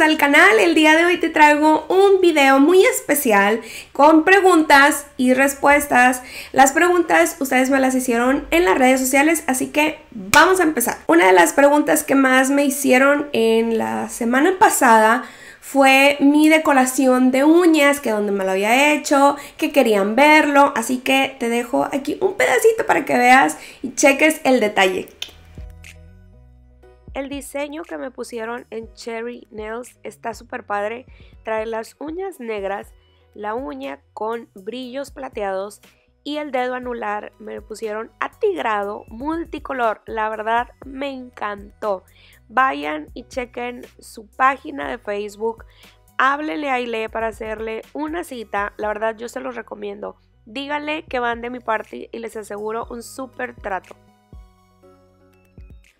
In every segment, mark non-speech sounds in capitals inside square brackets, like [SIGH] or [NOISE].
al canal. El día de hoy te traigo un video muy especial con preguntas y respuestas. Las preguntas ustedes me las hicieron en las redes sociales, así que vamos a empezar. Una de las preguntas que más me hicieron en la semana pasada fue mi decoración de uñas, que donde me lo había hecho, que querían verlo, así que te dejo aquí un pedacito para que veas y cheques el detalle. El diseño que me pusieron en Cherry Nails está súper padre. Trae las uñas negras, la uña con brillos plateados y el dedo anular me pusieron atigrado multicolor. La verdad me encantó. Vayan y chequen su página de Facebook. Háblele a Aile para hacerle una cita. La verdad yo se los recomiendo. Díganle que van de mi parte y les aseguro un súper trato.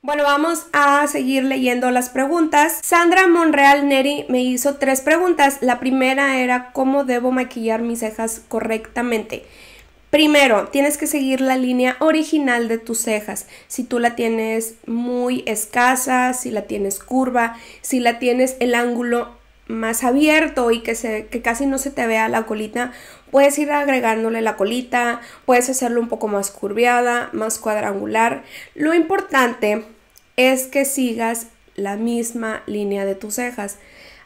Bueno, vamos a seguir leyendo las preguntas. Sandra Monreal Neri me hizo tres preguntas. La primera era ¿cómo debo maquillar mis cejas correctamente? Primero, tienes que seguir la línea original de tus cejas. Si tú la tienes muy escasa, si la tienes curva, si la tienes el ángulo más abierto y que, casi no se te vea la colita, puedes ir agregándole la colita, puedes hacerlo un poco más curviada, más cuadrangular. Lo importante es que sigas la misma línea de tus cejas.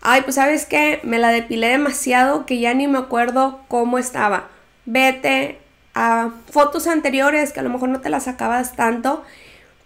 Ay, pues sabes que me la depilé demasiado que ya ni me acuerdo cómo estaba. Vete a fotos anteriores que a lo mejor no te las sacabas tanto.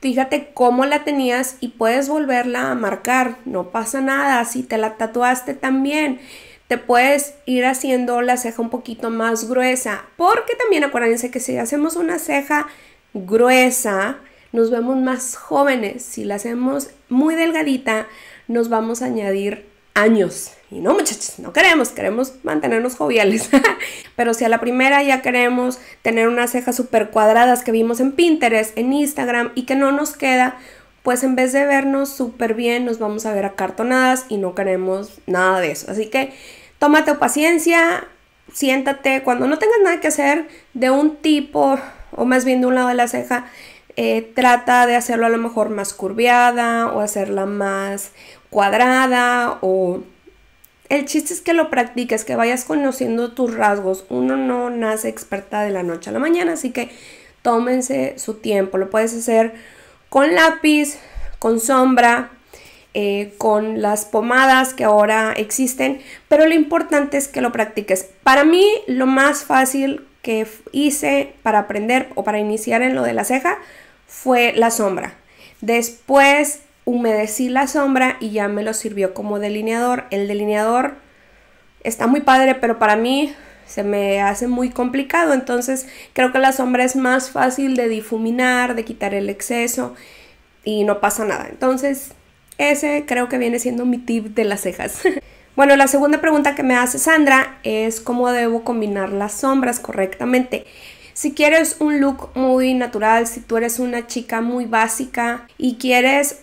Fíjate cómo la tenías y puedes volverla a marcar. No pasa nada. Si te la tatuaste también, te puedes ir haciendo la ceja un poquito más gruesa. Porque también acuérdense que si hacemos una ceja gruesa, nos vemos más jóvenes. Si la hacemos muy delgadita, nos vamos a añadir años. Y no, muchachos, no queremos, queremos mantenernos joviales. [LAUGHS] Pero si a la primera ya queremos tener unas cejas super cuadradas que vimos en Pinterest, en Instagram y que no nos queda, pues en vez de vernos súper bien, nos vamos a ver acartonadas y no queremos nada de eso. Así que tómate paciencia, siéntate cuando no tengas nada que hacer de un tipo, o más bien de un lado de la ceja, eh, trata de hacerlo a lo mejor más curviada o hacerla más cuadrada o... El chiste es que lo practiques, que vayas conociendo tus rasgos. Uno no nace experta de la noche a la mañana, así que tómense su tiempo. Lo puedes hacer con lápiz, con sombra, eh, con las pomadas que ahora existen, pero lo importante es que lo practiques. Para mí lo más fácil que hice para aprender o para iniciar en lo de la ceja fue la sombra. Después humedecí la sombra y ya me lo sirvió como delineador. El delineador está muy padre, pero para mí se me hace muy complicado. Entonces creo que la sombra es más fácil de difuminar, de quitar el exceso y no pasa nada. Entonces ese creo que viene siendo mi tip de las cejas. [LAUGHS] bueno, la segunda pregunta que me hace Sandra es cómo debo combinar las sombras correctamente. Si quieres un look muy natural, si tú eres una chica muy básica y quieres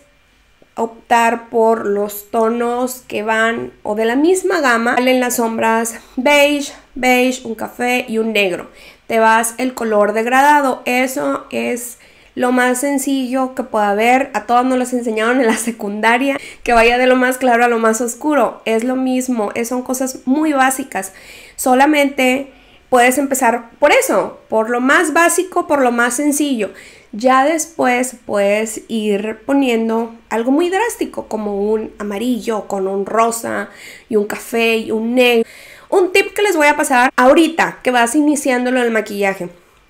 optar por los tonos que van o de la misma gama, salen las sombras beige, beige, un café y un negro. Te vas el color degradado. Eso es lo más sencillo que pueda haber. A todos nos los enseñaron en la secundaria, que vaya de lo más claro a lo más oscuro. Es lo mismo, son cosas muy básicas. Solamente puedes empezar por eso, por lo más básico, por lo más sencillo. Ya después puedes ir poniendo algo muy drástico, como un amarillo con un rosa y un café y un negro. Un tip que les voy a pasar ahorita que vas iniciándolo el maquillaje.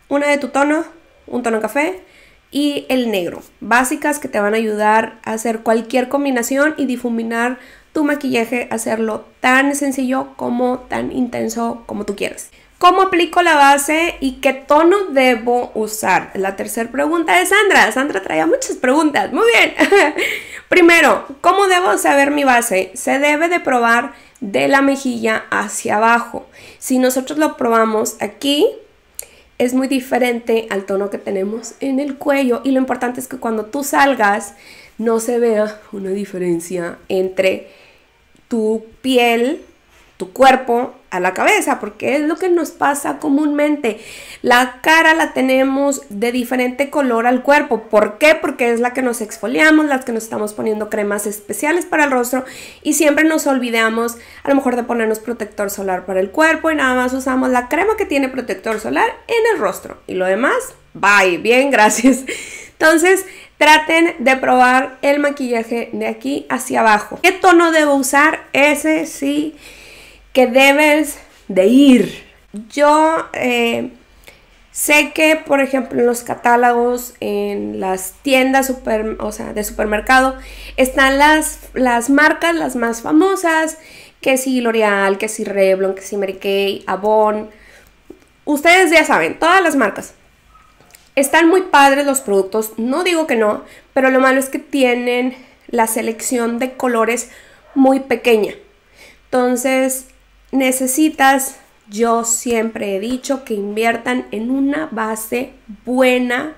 Una de tu tono, un tono café y el negro. Básicas que te van a ayudar a hacer cualquier combinación y difuminar tu maquillaje, hacerlo tan sencillo como tan intenso como tú quieras. ¿Cómo aplico la base y qué tono debo usar? La tercera pregunta es Sandra. Sandra traía muchas preguntas. Muy bien. [LAUGHS] Primero, ¿cómo debo saber mi base? Se debe de probar de la mejilla hacia abajo. Si nosotros lo probamos aquí, es muy diferente al tono que tenemos en el cuello. Y lo importante es que cuando tú salgas, no se vea una diferencia entre tu piel, tu cuerpo a la cabeza, porque es lo que nos pasa comúnmente. La cara la tenemos de diferente color al cuerpo. ¿Por qué? Porque es la que nos exfoliamos, las que nos estamos poniendo cremas especiales para el rostro y siempre nos olvidamos a lo mejor de ponernos protector solar para el cuerpo y nada más usamos la crema que tiene protector solar en el rostro y lo demás, bye, bien, gracias. Entonces, traten de probar el maquillaje de aquí hacia abajo. ¿Qué tono debo usar? Ese sí que debes de ir. Yo eh, sé que, por ejemplo, en los catálogos, en las tiendas super, de supermercado, están las, las marcas, las más famosas, que si L'Oreal, que si Revlon, que si Mary Avon. Ustedes ya saben, todas las marcas. Están muy padres los productos, no digo que no, pero lo malo es que tienen la selección de colores muy pequeña. Entonces, necesitas, yo siempre he dicho que inviertan en una base buena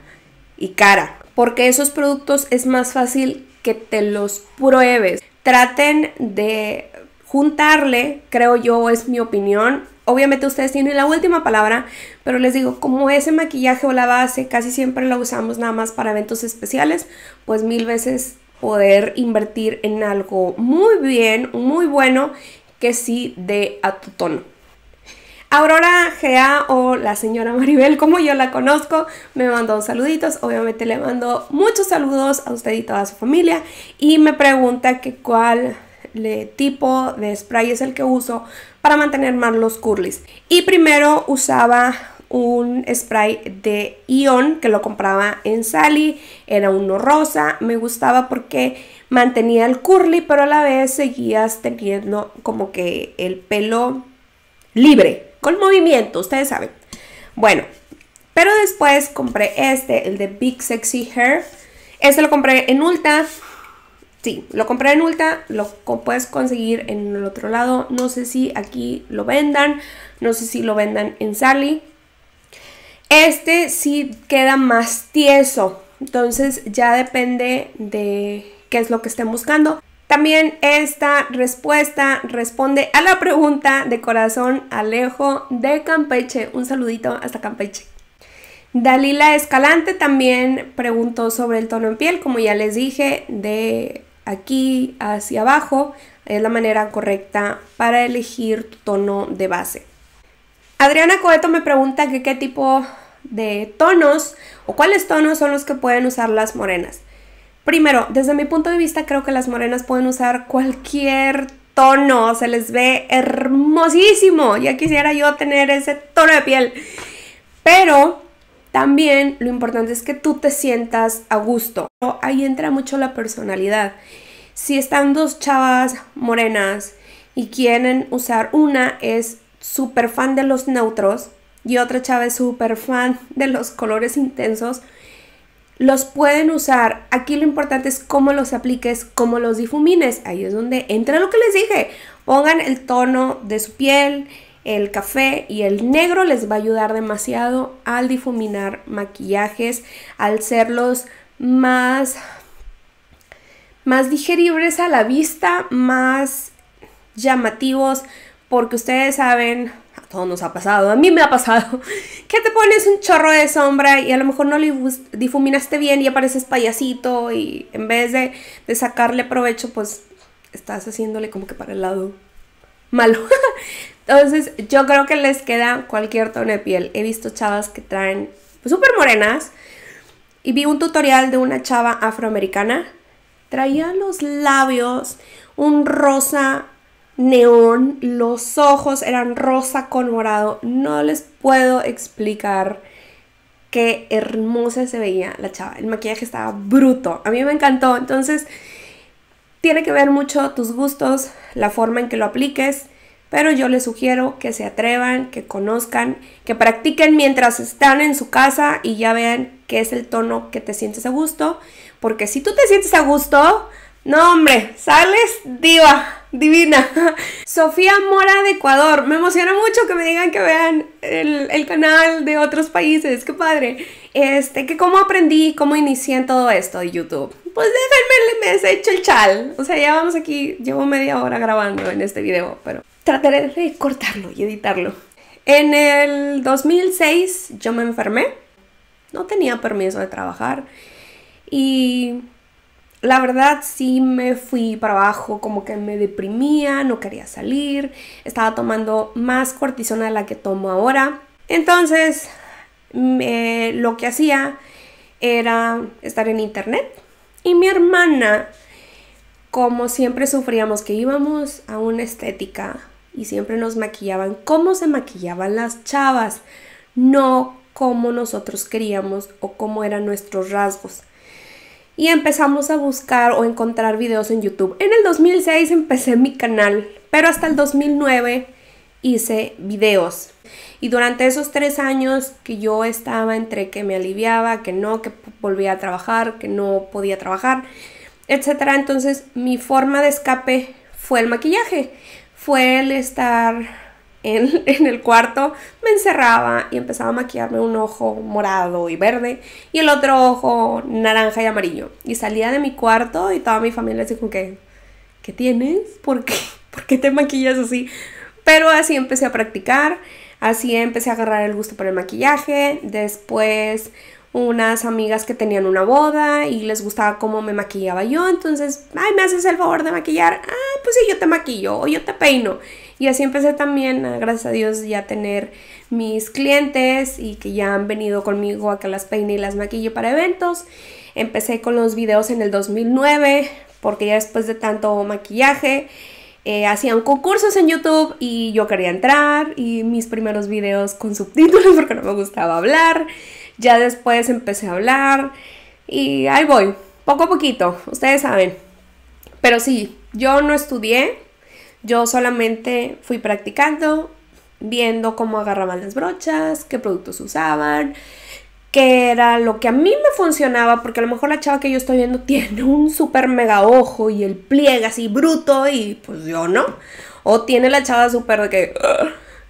y cara, porque esos productos es más fácil que te los pruebes. Traten de juntarle, creo yo, es mi opinión. Obviamente ustedes tienen la última palabra, pero les digo, como ese maquillaje o la base casi siempre la usamos nada más para eventos especiales, pues mil veces poder invertir en algo muy bien, muy bueno que sí de a tu tono. Aurora Gea o la señora Maribel, como yo la conozco, me mandó saluditos. Obviamente le mando muchos saludos a usted y toda su familia. Y me pregunta que cuál tipo de spray es el que uso para mantener más los curlis. Y primero usaba un spray de Ion que lo compraba en Sally, era uno rosa, me gustaba porque mantenía el curly, pero a la vez seguías teniendo como que el pelo libre, con movimiento, ustedes saben. Bueno, pero después compré este, el de Big Sexy Hair. Este lo compré en Ulta. Sí, lo compré en Ulta, lo puedes conseguir en el otro lado. No sé si aquí lo vendan, no sé si lo vendan en Sally. Este sí queda más tieso, entonces ya depende de qué es lo que estén buscando. También esta respuesta responde a la pregunta de corazón Alejo de Campeche. Un saludito hasta Campeche. Dalila Escalante también preguntó sobre el tono en piel, como ya les dije, de aquí hacia abajo es la manera correcta para elegir tu tono de base. Adriana Coeto me pregunta qué tipo de tonos o cuáles tonos son los que pueden usar las morenas. Primero, desde mi punto de vista creo que las morenas pueden usar cualquier tono, se les ve hermosísimo. Ya quisiera yo tener ese tono de piel. Pero también lo importante es que tú te sientas a gusto. Ahí entra mucho la personalidad. Si están dos chavas morenas y quieren usar una es súper fan de los neutros y otra chava es súper fan de los colores intensos, los pueden usar. Aquí lo importante es cómo los apliques, cómo los difumines. Ahí es donde entra lo que les dije. Pongan el tono de su piel, el café y el negro les va a ayudar demasiado al difuminar maquillajes, al serlos más, más digeribles a la vista, más llamativos, porque ustedes saben, a todos nos ha pasado, a mí me ha pasado, [LAUGHS] que te pones un chorro de sombra y a lo mejor no lo difuminaste bien y apareces payasito y en vez de, sacarle provecho, pues estás haciéndole como que para el lado malo. [LAUGHS] Entonces yo creo que les queda cualquier tono de piel. He visto chavas que traen pues, súper morenas y vi un tutorial de una chava afroamericana. Traía los labios un rosa neón, los ojos eran rosa con morado. No les puedo explicar qué hermosa se veía la chava. El maquillaje estaba bruto. A mí me encantó. Entonces, tiene que ver mucho tus gustos, la forma en que lo apliques. Pero yo les sugiero que se atrevan, que conozcan, que practiquen mientras están en su casa y ya vean qué es el tono que te sientes a gusto. Porque si tú te sientes a gusto, no, hombre, sales diva, divina. [LAUGHS] Sofía Mora de Ecuador. Me emociona mucho que me digan que vean el, canal de otros países. Qué padre. Este, que cómo aprendí, cómo inicié en todo esto de YouTube. Pues déjenme, me he hecho el chal. O sea, ya vamos aquí, llevo media hora grabando en este video, pero trataré de cortarlo y editarlo. En el 2006 yo me enfermé. No tenía permiso de trabajar. Y la verdad sí me fui para abajo, como que me deprimía, no quería salir, estaba tomando más cortisona de la que tomo ahora. Entonces, mm, eh, lo que hacía era estar en internet y mi hermana, como siempre sufríamos que íbamos a una estética y siempre nos maquillaban ¿cómo se maquillaban las chavas, no como nosotros queríamos o cómo eran nuestros rasgos y empezamos a buscar o encontrar videos en YouTube. En el 2006 empecé mi canal, pero hasta el 2009 hice videos. Y durante esos tres años que yo estaba entre que me aliviaba, que no, que volvía a trabajar, que no podía trabajar, etcétera, entonces mi forma de escape fue el maquillaje, fue el estar [LAUGHS] en, el cuarto, me encerraba y empezaba a maquillarme un ojo morado y verde y el otro ojo naranja y amarillo. Y salía de mi cuarto y toda mi familia les que, ¿qué tienes? ¿Por qué? [LAUGHS] ¿Por qué te maquillas así? Pero así empecé a practicar, así empecé a agarrar el gusto por el maquillaje, después unas amigas que tenían una boda y les gustaba cómo me maquillaba yo, entonces, ay, me haces el favor de maquillar, ah, pues sí, yo te maquillo o yo te peino. Y así empecé también, ah, gracias a Dios, ya a tener mis clientes y que ya han venido conmigo a que las peine y las maquille para eventos. Empecé con los videos en el 2009, porque ya después de tanto maquillaje, eh, hacían concursos en YouTube y yo quería entrar y mis primeros videos con subtítulos [LAUGHS] porque no me gustaba hablar ya después empecé a hablar y ahí voy, poco a poquito, ustedes saben. Pero sí, yo no estudié, yo solamente fui practicando, viendo cómo agarraban las brochas, qué productos usaban, qué era lo que a mí me funcionaba, porque a lo mejor la chava que yo estoy viendo tiene un súper mega ojo y el pliegue así bruto y pues yo no. O tiene la chava súper de que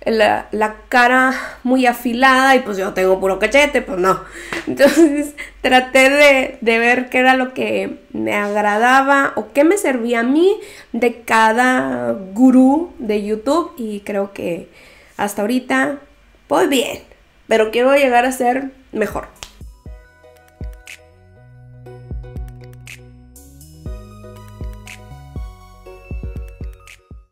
la, cara muy afilada y pues yo tengo puro cachete, pues no. Entonces [LAUGHS] traté de, de ver qué era lo que me agradaba o qué me servía a mí de cada gurú de YouTube y creo que hasta ahorita pues bien, pero quiero llegar a ser mejor.